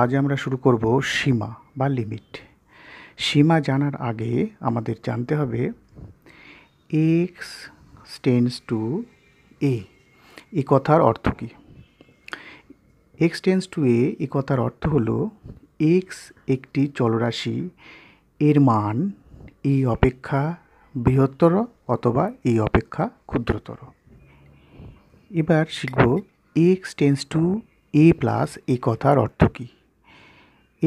আজ আমরা শুরু করব সীমা বা লিমিট সীমা জানার আগে আমাদের জানতে হবে এক্স টেন্স টু এ এ কথার অর্থ কী এক্স টেন্স টু এ এ কথার অর্থ হলো এক্স একটি চলরাশি এর মান এই অপেক্ষা বৃহত্তর অথবা এই অপেক্ষা ক্ষুদ্রতর এবার শিখব x tends to a plus এ কথার অর্থ কী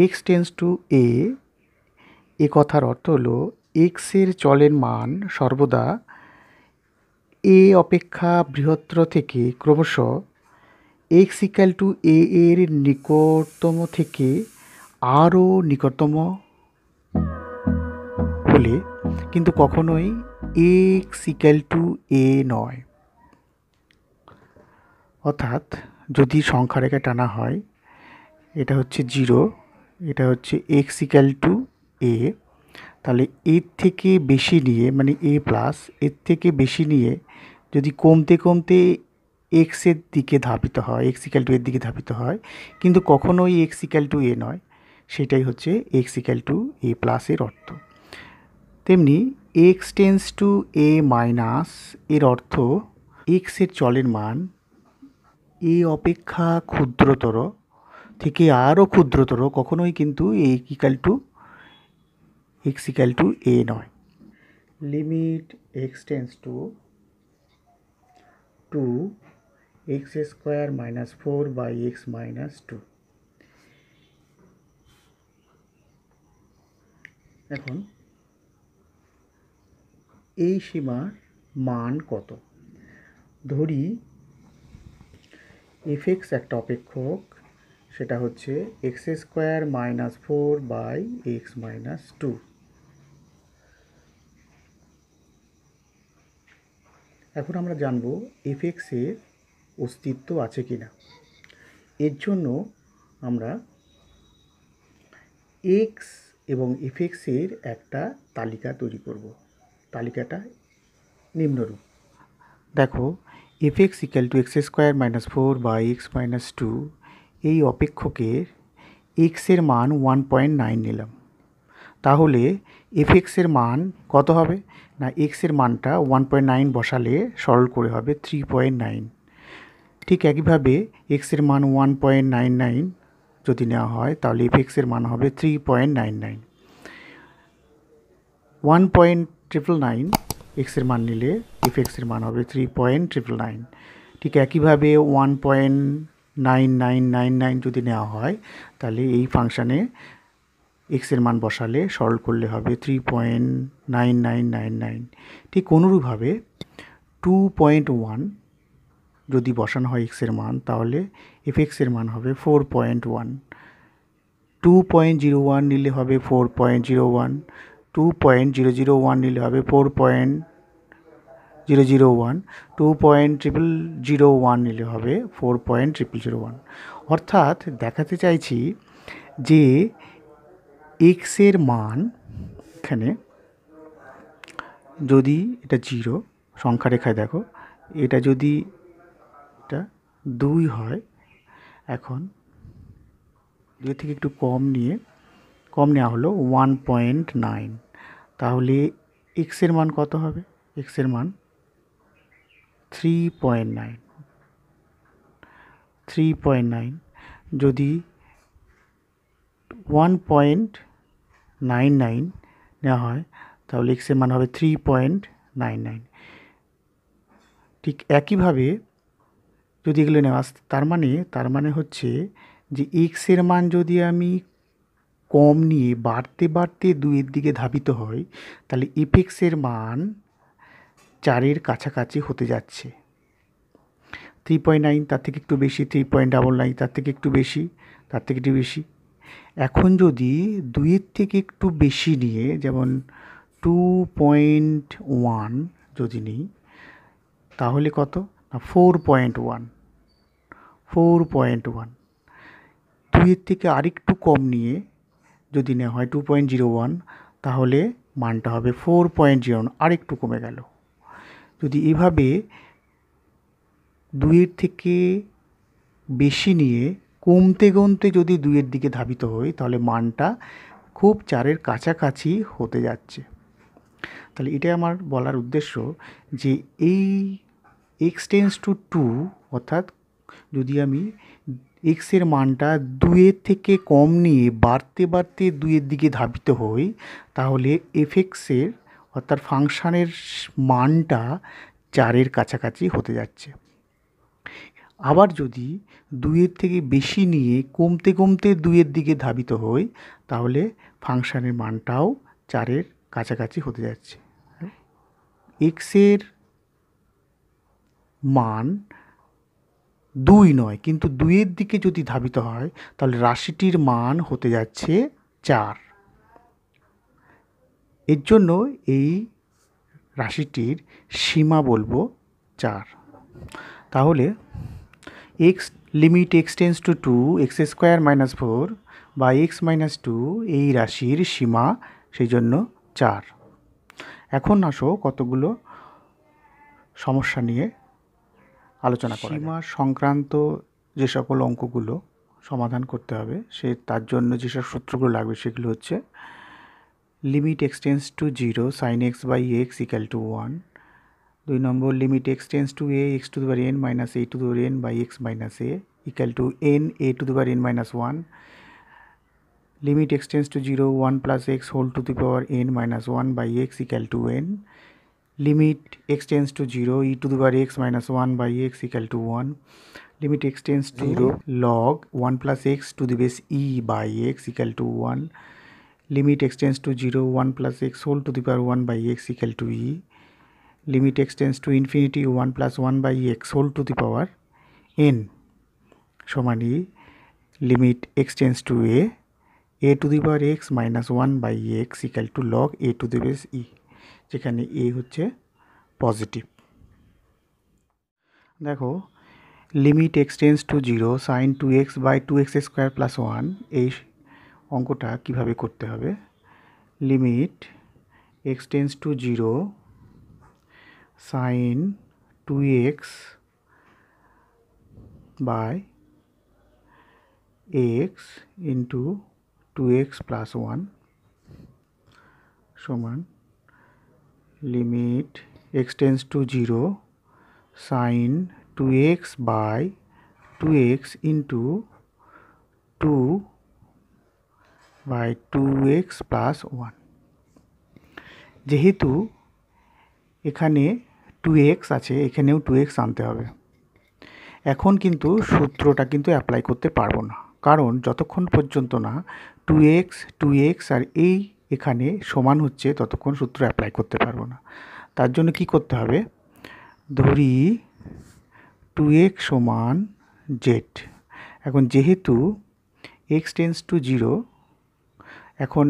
এক্স টেন্স টু এ এ কথার অর্থ হলো এক্সের চলের মান সর্বদা এ অপেক্ষা বৃহত্তর থেকে ক্রমশ এক্স ইকাল টু এ এর নিকটতম থেকে আরও নিকটতম হলে কিন্তু কখনোই এক্স ইক্যাল টু এ নয় অর্থাৎ যদি সংখ্যা রেখা টানা হয় এটা হচ্ছে জিরো এটা হচ্ছে এক্স ইকাল টু এ তাহলে এর থেকে বেশি নিয়ে মানে এ প্লাস এর থেকে বেশি নিয়ে যদি কমতে কমতে এক্সের দিকে ধাবিত হয় এক্স ইকাল টু এর দিকে ধাবিত হয় কিন্তু কখনোই এক্স ইকাল টু এ নয় সেটাই হচ্ছে এক্স ইকাল টু এ প্লাসের অর্থ তেমনি x tends to a minus এর অর্থ এক্সের চলের মান এ অপেক্ষা ক্ষুদ্রতর থেকে আরও ক্ষুদ্রতর কখনোই কিন্তু a equal to x equal to a নয় limit x tends to two x square minus four by x minus two এখন এই সীমার মান কত ধরি এফ একটা অপেক্ষক সেটা হচ্ছে x square minus four by x minus two এখন আমরা জানব এফ এক্সের অস্তিত্ব আছে কি না এর জন্য আমরা এক্স এবং এফ এক্সের একটা তালিকা তৈরি করব তালিকাটা নিম্নরূপ দেখো f x equal to x square minus four by x minus two এই অপেক্ষকের এক্সের মান ওয়ান পয়েন্ট নাইন নিলাম তাহলে এফএক্সের মান কত হবে না এক্সের মানটা ওয়ান পয়েন্ট নাইন বসালে সরল করে হবে থ্রি পয়েন্ট নাইন ঠিক একইভাবে এক্সের মান ওয়ান পয়েন্ট নাইন নাইন যদি নেওয়া হয় তাহলে এফএক্সের মান হবে three point nine nine one point triple nine এক্সের মান নিলে এফএক্সের মান হবে থ্রি পয়েন্ট ট্রিপল নাইন ঠিক একইভাবে one point nine nine nine nine যদি নেওয়া হয় তাহলে এই ফাংশানে এক্সের মান বসালে সরল করলে হবে three point nine nine nine nine ঠিক অনুরূপভাবে টু পয়েন্ট ওয়ান যদি বসানো হয় এক্সের মান তাহলে এফ এক্সের মান হবে four point one two point zero one নিলে হবে four point zero one two point zero zero one নিলে হবে four point zero zero one two point triple zero one নিলে হবে four point triple zero one অর্থাৎ দেখাতে চাইছি যে এক্সের মান এখানে যদি এটা জিরো সংখ্যা রেখায় দেখো এটা যদি এটা দুই হয় এখন দুই থেকে একটু কম নিয়ে কম নেওয়া হলো ওয়ান পয়েন্ট নাইন তাহলে এক্সের মান কত হবে এক্সের মান three point nine three point nine যদি ওয়ান পয়েন্ট নাইন নাইন নেওয়া হয় তাহলে এক্সের মান হবে থ্রি পয়েন্ট নাইন নাইন ঠিক একইভাবে যদি এগুলো নেওয়া তার মানে তার মানে হচ্ছে যে এক্সের মান যদি আমি কম নিয়ে বাড়তে বাড়তে দুইয়ের দিকে ধাবিত হয় তাহলে ইফেক্সের মান চারের কাছাকাছি হতে যাচ্ছে থ্রি পয়েন্ট নাইন তার থেকে একটু বেশি থ্রি পয়েন্ট ডাবল নাইন তার থেকে একটু বেশি তার থেকে একটু বেশি এখন যদি দুইয়ের থেকে একটু বেশি নিয়ে যেমন টু পয়েন্ট ওয়ান যদি নিই তাহলে কত না four point one four point one দুইয়ের থেকে আরেকটু কম নিয়ে যদি নেওয়া হয় টু পয়েন্ট জিরো ওয়ান তাহলে মানটা হবে ফোর পয়েন্ট জিরো ওয়ান আরেকটু কমে গেল যদি এভাবে দুইয়ের থেকে বেশি নিয়ে কমতে কমতে যদি দুইয়ের দিকে ধাবিত হই তাহলে মানটা খুব চারের কাছাকাছি হতে যাচ্ছে তাহলে এটাই আমার বলার উদ্দেশ্য যে এই এক্সটেন্স টু টু অর্থাৎ যদি আমি এক্সের মানটা দুয়ের থেকে কম নিয়ে বাড়তে বাড়তে দুয়ের দিকে ধাবিত হই তাহলে এফ অর্থাৎ ফাংশানের মানটা চারের কাছাকাছি হতে যাচ্ছে আবার যদি দুইয়ের থেকে বেশি নিয়ে কমতে কমতে দুইয়ের দিকে ধাবিত হই তাহলে ফাংশানের মানটাও চারের কাছাকাছি হতে যাচ্ছে এক্সের মান দুই নয় কিন্তু দুইয়ের দিকে যদি ধাবিত হয় তাহলে রাশিটির মান হতে যাচ্ছে চার এর জন্য এই রাশিটির সীমা বলবো চার তাহলে x limit x tends to two x square minus four বা এক্স মাইনাস টু এই রাশির সীমা সেই জন্য চার এখন আসো কতগুলো সমস্যা নিয়ে আলোচনা করা সীমা সংক্রান্ত যে সকল অঙ্কগুলো সমাধান করতে হবে সে তার জন্য যেসব সূত্রগুলো লাগবে সেগুলো হচ্ছে limit x tends to zero sine x by x equal to one दु number limit x tends to a x to the power n minus a to the power n by x minus a equal to n a to the power n minus one limit x tends to zero one plus x whole to the power n minus one by x equal to n limit x tends to zero e to the power x minus one by x equal to one limit x tends to zero log one plus x to the base e by x equal to one limit x tends to 0 1 plus x whole to the power 1 by x equal to e limit x tends to infinity 1 plus 1 by x whole to the power n so many limit x tends to a a to the power x minus 1 by x equal to log a to the base e যেখানে a হচ্ছে positive দেখো limit x tends to zero sine two x by two x square plus one এই অঙ্কটা কিভাবে করতে হবে limit x tends to zero sine two x by x into two x plus one সমান limit x tends to zero sine two x by two x into two by two x plus one যেহেতু এখানে two x আছে এখানেও two x আনতে হবে এখন কিন্তু সূত্রটা কিন্তু অ্যাপ্লাই করতে পারবো না কারণ যতক্ষণ পর্যন্ত না টু এক্স টু এক্স আর এই এখানে সমান হচ্ছে ততক্ষণ সূত্র অ্যাপ্লাই করতে পারবো না তার জন্য কি করতে হবে ধরি টু এক্স সমান জেড এখন যেহেতু এক্স টেন্স টু জিরো এখন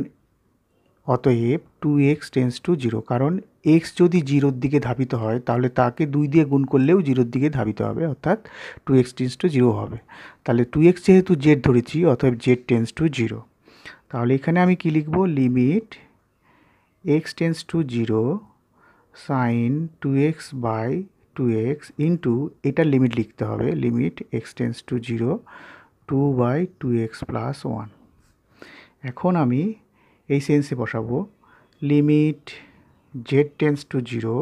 অতএব two x tends to zero কারণ এক্স যদি জিরোর দিকে ধাবিত হয় তাহলে তাকে দুই দিয়ে গুণ করলেও জিরোর দিকে ধাবিত হবে অর্থাৎ two x tends to zero হবে তাহলে টু এক্স যেহেতু জেড ধরেছি অতএব জেড টেন্স টু জিরো তাহলে এখানে আমি কি লিখব limit x tends to zero sine two x by two x into এটার লিমিট লিখতে হবে limit x tends to zero two by two x plus one এখন আমি এই সেন্সে বসাবো limit z tends to zero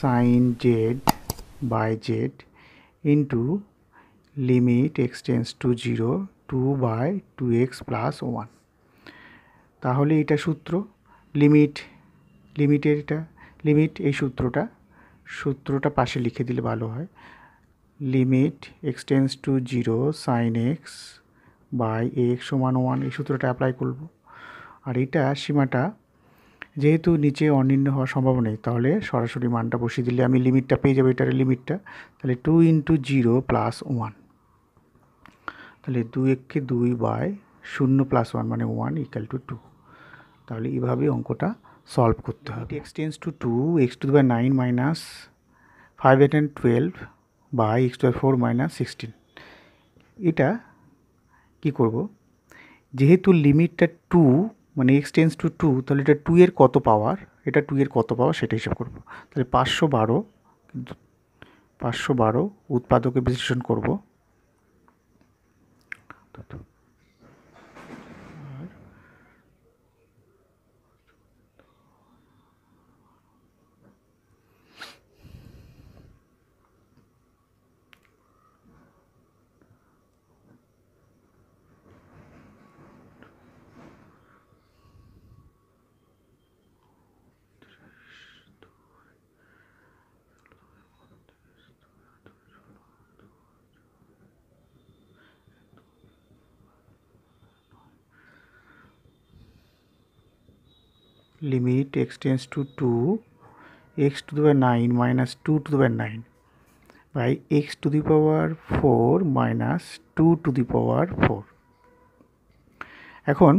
sine z by z into limit x tends to zero two by two x plus one তাহলে এটা সূত্র limit লিমিটের এটা লিমিট এই সূত্রটা সূত্রটা পাশে লিখে দিলে ভালো হয় limit x tends to zero sine x by x সমান ওয়ান এই সূত্রটা অ্যাপ্লাই করব আর এটা সীমাটা যেহেতু নিচে অনির্ণ হওয়ার সম্ভব নেই তাহলে সরাসরি মানটা বসিয়ে দিলে আমি লিমিটটা পেয়ে যাবো এটার লিমিটটা তাহলে two into zero plus one তাহলে দু এককে দুই বাই শূন্য প্লাস ওয়ান মানে ওয়ান ইকাল টু টু তাহলে এইভাবে অঙ্কটা সলভ করতে হবে x tends to two x two by nine minus five and twelve by x two by four minus sixteen এটা কি করব যেহেতু লিমিটটা টু মানে এক্সটেন্স টু টু তাহলে এটা টু এর কত পাওয়ার এটা টু এর কত পাওয়ার সেটা হিসাব করব তাহলে পাঁচশো বারো পাঁচশো বারো উৎপাদকে বিশ্লেষণ করবো limit x tends to 2 x to the power 9 minus 2 to the power 9 by x to the power 4 minus 2 to the power 4 এখন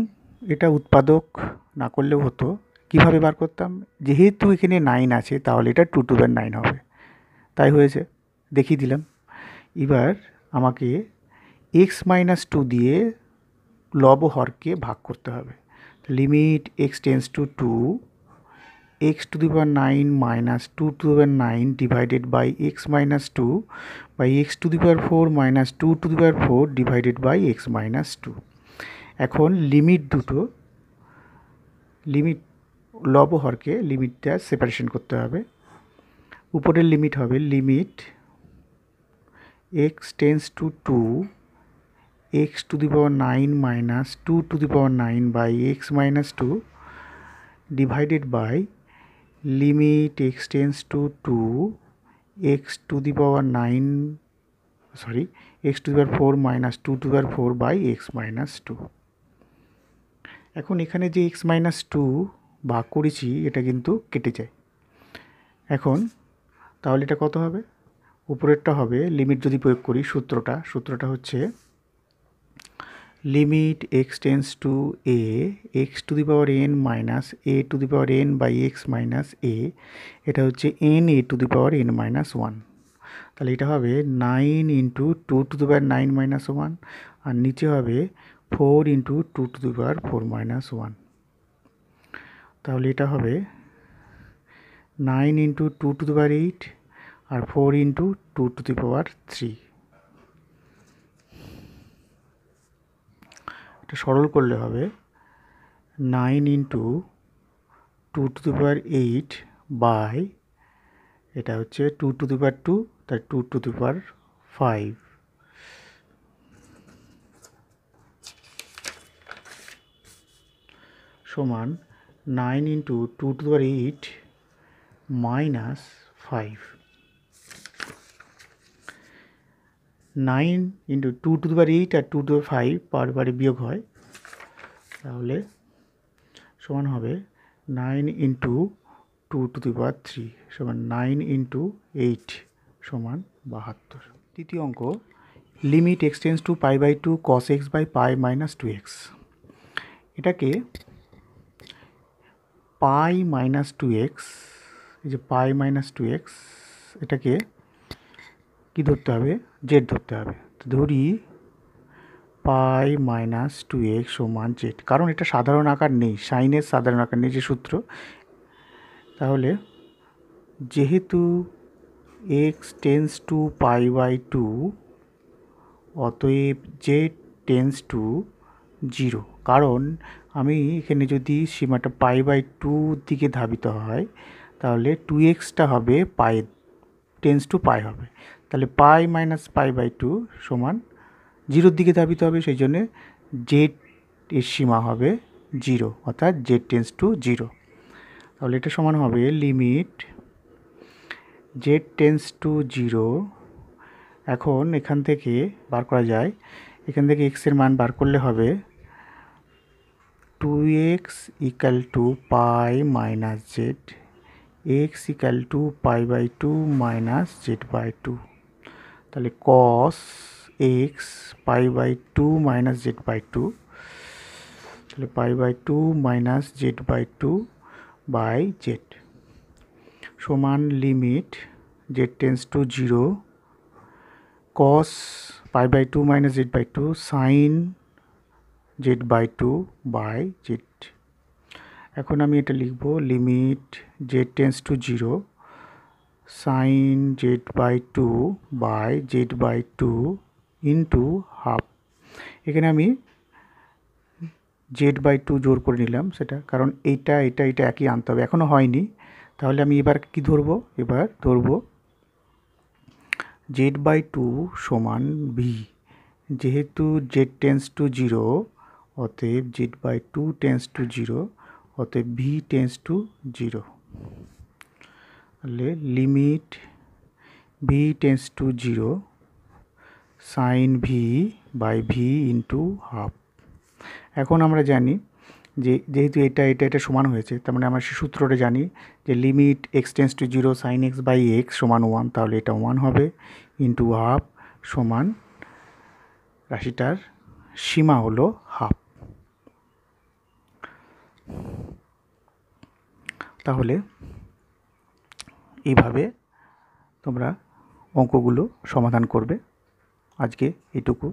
এটা উৎপাদক না করলেও হতো কিভাবে বার করতাম যেহেতু এখানে নাইন আছে তাহলে এটা টু টু দ্যান নাইন হবে তাই হয়েছে দেখিয়ে দিলাম এবার আমাকে এক্স মাইনাস টু দিয়ে লব হরকে ভাগ করতে হবে limit x tends to two x to the power nine minus two to the power nine divided by x minus two by x to the power four minus two to the power four divided by x minus two এখন limit দুটো limit লব হরকে লিমিটটা separation করতে হবে উপরের limit হবে limit x tends to two x to the power nine minus two to the power nine by x minus two divided by limit tends to to two x to the power nine sorry x to the 4 four minus two to power four by x minus two এখন এখানে যে x minus two ভাগ করেছি এটা কিন্তু কেটে যায় এখন তাহলে এটা কত হবে উপরেরটা হবে লিমিট যদি প্রয়োগ করি সূত্রটা সূত্রটা হচ্ছে limit x tends to a x to the power n minus a to the power n by x minus a এটা হচ্ছে n a to the power n minus one তাহলে এটা হবে nine into two to the power nine minus one আর নিচে হবে four into two to the power four minus one তাহলে এটা হবে nine into two to the power eight আর four into two to the power three এটা সরল করলে হবে nine into two to the power eight by এটা হচ্ছে two to the power two তার two to the power five সমান nine into two to the power eight minus five nine into two to the power eight আর two to five power বিয়োগ হয় তাহলে সমান হবে nine into two to the three সমান nine into eight সমান বাহাত্তর তৃতীয় অঙ্ক limit x tends to pi by two cos x by pi minus two x এটাকে পাই মাইনাস টু এক্স এই যে পাই মাইনাস টু এক্স এটাকে কি ধরতে হবে জেড ধরতে হবে তো ধরি পাই মাইনাস টু এক্স সমান জেড কারণ এটা সাধারণ আকার নেই সাইনের সাধারণ আকার নেই যে সূত্র তাহলে যেহেতু x tends to pi by two অতএব জেড টেন্স টু জিরো কারণ আমি এখানে যদি সীমাটা পাই বাই টু দিকে ধাবিত হয় তাহলে টু এক্সটা হবে পাই টেন্স টু পাই হবে তাহলে pi minus pi by two সমান জিরোর দিকে ধাবিত হবে সেই জন্যে জেড এর সীমা হবে জিরো অর্থাৎ জেড টেন্স টু জিরো তাহলে এটা সমান হবে limit z tends to zero এখন এখান থেকে বার করা যায় এখান থেকে এক্সের মান বার করলে হবে two x equal two pi minus z x equal two pi by two minus z by two তাহলে cos x pi by two minus z by two তাহলে pi by two minus z by two by z সমান limit z tends to zero cos pi by two minus z by two sine z by two by z এখন আমি এটা লিখব limit z tends to zero sine z by two by z by two into half এখানে আমি Z by two জোর করে নিলাম সেটা কারণ এইটা এটা এটা একই আনতে হবে এখনও হয়নি তাহলে আমি এবার কি ধরব এবার ধরব জেড বাই টু সমান ভি যেহেতু জেড টেন্স টু জিরো অতএব z by two tends to zero অতএব ভি টেন্স টু জিরো তাহলে limit v tends to zero sine v by v into half এখন আমরা জানি যে যেহেতু এটা এটা এটা সমান হয়েছে তার মানে আমরা সে সূত্রটা জানি যে limit x tends to zero sine x by x সমান ওয়ান তাহলে এটা ওয়ান হবে ইন্টু হাফ সমান রাশিটার সীমা হলো হাফ তাহলে এইভাবে তোমরা অঙ্কগুলো সমাধান করবে আজকে এটুকু